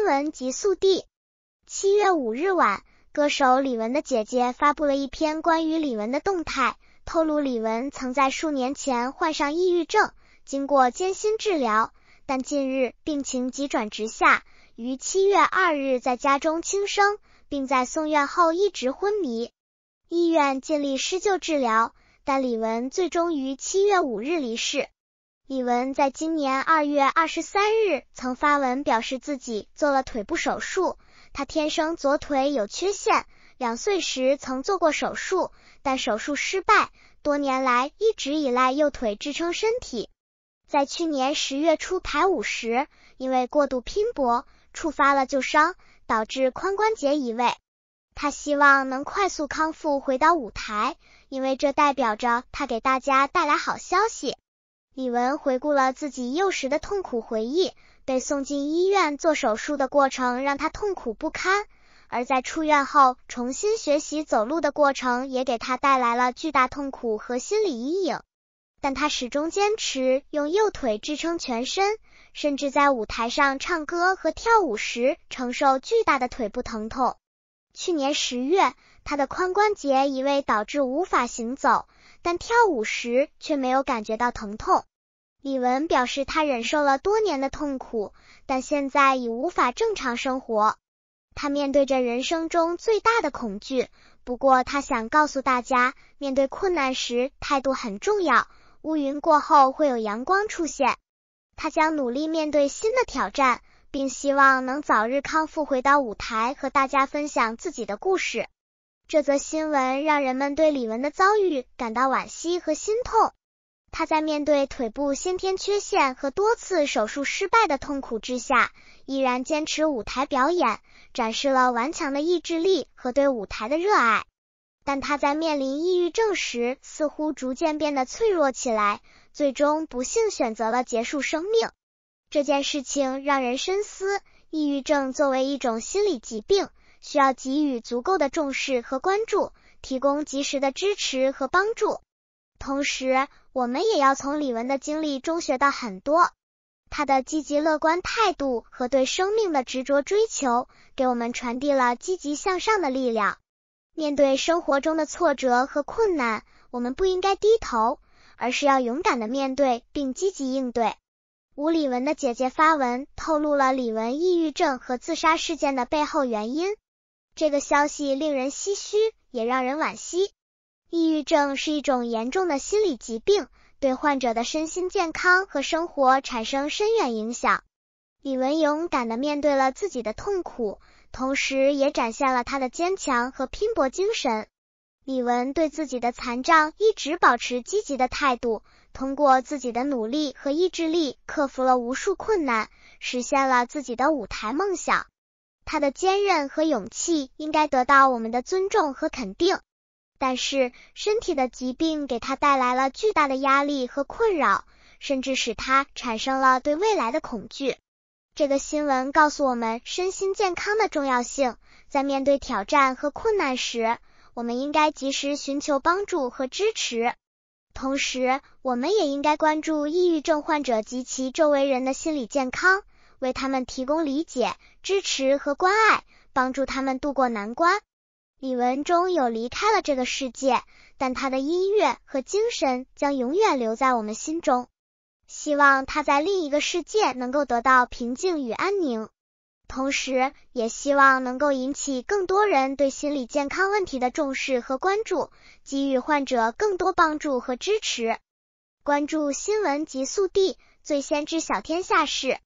新闻极速递：七月五日晚，歌手李玟的姐姐发布了一篇关于李玟的动态，透露李玟曾在数年前患上抑郁症，经过艰辛治疗，但近日病情急转直下，于七月二日在家中轻生，并在送院后一直昏迷。医院尽力施救治疗，但李玟最终于七月五日离世。李文在今年二月二十三日曾发文表示自己做了腿部手术。他天生左腿有缺陷，两岁时曾做过手术，但手术失败，多年来一直依赖右腿支撑身体。在去年十月初排舞时，因为过度拼搏触发了旧伤，导致髋关节移位。他希望能快速康复，回到舞台，因为这代表着他给大家带来好消息。李玟回顾了自己幼时的痛苦回忆，被送进医院做手术的过程让他痛苦不堪，而在出院后重新学习走路的过程也给他带来了巨大痛苦和心理阴影。但他始终坚持用右腿支撑全身，甚至在舞台上唱歌和跳舞时承受巨大的腿部疼痛。去年十月，他的髋关节移位导致无法行走，但跳舞时却没有感觉到疼痛。李文表示，他忍受了多年的痛苦，但现在已无法正常生活。他面对着人生中最大的恐惧。不过，他想告诉大家，面对困难时态度很重要。乌云过后会有阳光出现。他将努力面对新的挑战，并希望能早日康复，回到舞台和大家分享自己的故事。这则新闻让人们对李文的遭遇感到惋惜和心痛。他在面对腿部先天缺陷和多次手术失败的痛苦之下，依然坚持舞台表演，展示了顽强的意志力和对舞台的热爱。但他在面临抑郁症时，似乎逐渐变得脆弱起来，最终不幸选择了结束生命。这件事情让人深思，抑郁症作为一种心理疾病，需要给予足够的重视和关注，提供及时的支持和帮助。同时，我们也要从李文的经历中学到很多。他的积极乐观态度和对生命的执着追求，给我们传递了积极向上的力量。面对生活中的挫折和困难，我们不应该低头，而是要勇敢的面对并积极应对。吴李文的姐姐发文透露了李文抑郁症和自杀事件的背后原因，这个消息令人唏嘘，也让人惋惜。抑郁症是一种严重的心理疾病，对患者的身心健康和生活产生深远影响。李文勇敢地面对了自己的痛苦，同时也展现了他的坚强和拼搏精神。李文对自己的残障一直保持积极的态度，通过自己的努力和意志力克服了无数困难，实现了自己的舞台梦想。他的坚韧和勇气应该得到我们的尊重和肯定。但是，身体的疾病给他带来了巨大的压力和困扰，甚至使他产生了对未来的恐惧。这个新闻告诉我们，身心健康的重要性。在面对挑战和困难时，我们应该及时寻求帮助和支持。同时，我们也应该关注抑郁症患者及其周围人的心理健康，为他们提供理解、支持和关爱，帮助他们度过难关。李文中有离开了这个世界，但他的音乐和精神将永远留在我们心中。希望他在另一个世界能够得到平静与安宁，同时也希望能够引起更多人对心理健康问题的重视和关注，给予患者更多帮助和支持。关注新闻极速递，最先知晓天下事。